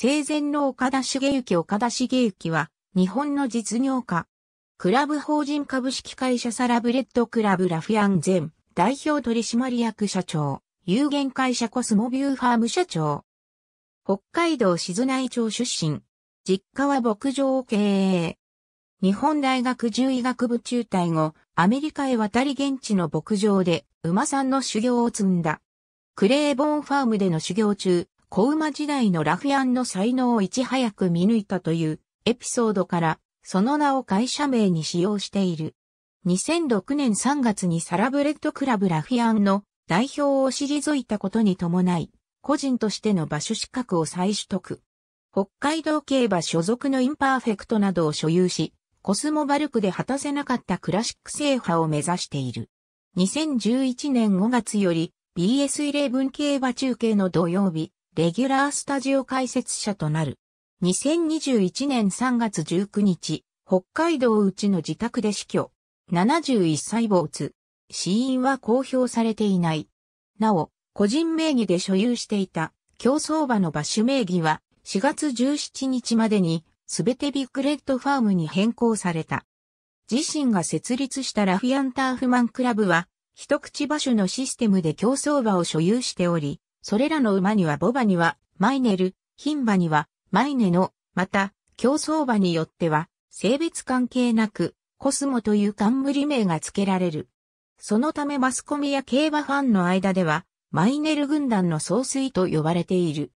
生前の岡田茂之岡田茂之は、日本の実業家。クラブ法人株式会社サラブレッドクラブラフィアン前、代表取締役社長、有限会社コスモビューファーム社長。北海道静内町出身。実家は牧場を経営。日本大学獣医学部中退後、アメリカへ渡り現地の牧場で馬さんの修行を積んだ。クレーボーンファームでの修行中、小馬時代のラフィアンの才能をいち早く見抜いたというエピソードから、その名を会社名に使用している。2006年3月にサラブレッドクラブラフィアンの代表を退いたことに伴い、個人としての馬主資格を再取得。北海道競馬所属のインパーフェクトなどを所有し、コスモバルクで果たせなかったクラシック制覇を目指している。2011年5月より BS11 競馬中継の土曜日、レギュラースタジオ解説者となる。2021年3月19日、北海道内の自宅で死去。71歳没。死因は公表されていない。なお、個人名義で所有していた競走馬の場所名義は4月17日までにすべてビッグレッドファームに変更された。自身が設立したラフィアンターフマンクラブは一口馬所のシステムで競走馬を所有しており、それらの馬にはボバには、マイネル、牝馬には、マイネの、また、競争馬によっては、性別関係なく、コスモという冠名が付けられる。そのためマスコミや競馬ファンの間では、マイネル軍団の総帥と呼ばれている。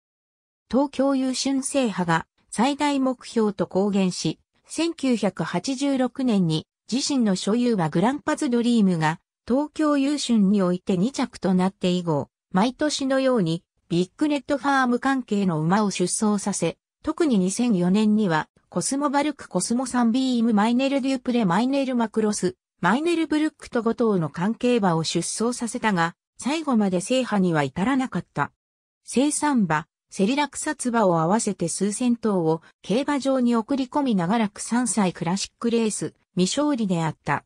東京優春制覇が最大目標と公言し、1986年に自身の所有はグランパズドリームが東京優春において2着となって以後、毎年のようにビッグネットファーム関係の馬を出走させ、特に2004年にはコスモバルクコスモサンビームマイネルデュープレマイネルマクロス、マイネルブルックと5頭の関係馬を出走させたが、最後まで制覇には至らなかった。生産馬、セリラクサツ馬を合わせて数千頭を競馬場に送り込み長らく3歳クラシックレース未勝利であった。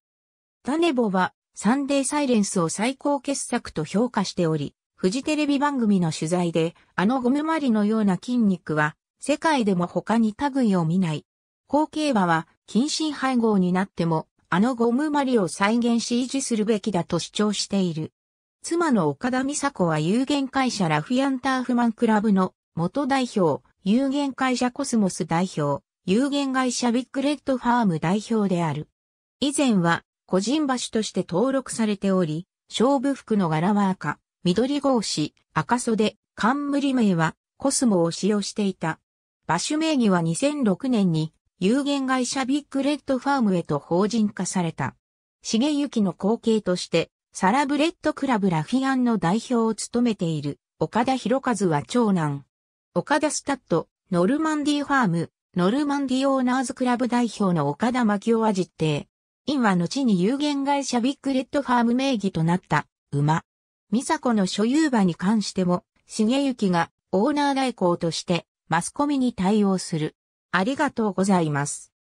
タネボはサンデーサイレンスを最高傑作と評価しており、フジテレビ番組の取材で、あのゴムまりのような筋肉は、世界でも他に類を見ない。後継馬は、近親配合になっても、あのゴムまりを再現し維持するべきだと主張している。妻の岡田美佐子は有限会社ラフィアンターフマンクラブの元代表、有限会社コスモス代表、有限会社ビッグレッドファーム代表である。以前は個人馬種として登録されており、勝負服の柄は赤、緑格子、赤袖、冠名は、コスモを使用していた。場所名義は2006年に、有限会社ビッグレッドファームへと法人化された。重幸の後継として、サラブレッドクラブラフィアンの代表を務めている、岡田博和は長男。岡田スタッド、ノルマンディーファーム、ノルマンディオーナーズクラブ代表の岡田牧夫は実定。イは後に有限会社ビッグレッドファーム名義となった、馬。美佐子の所有馬に関しても、重幸がオーナー代行としてマスコミに対応する。ありがとうございます。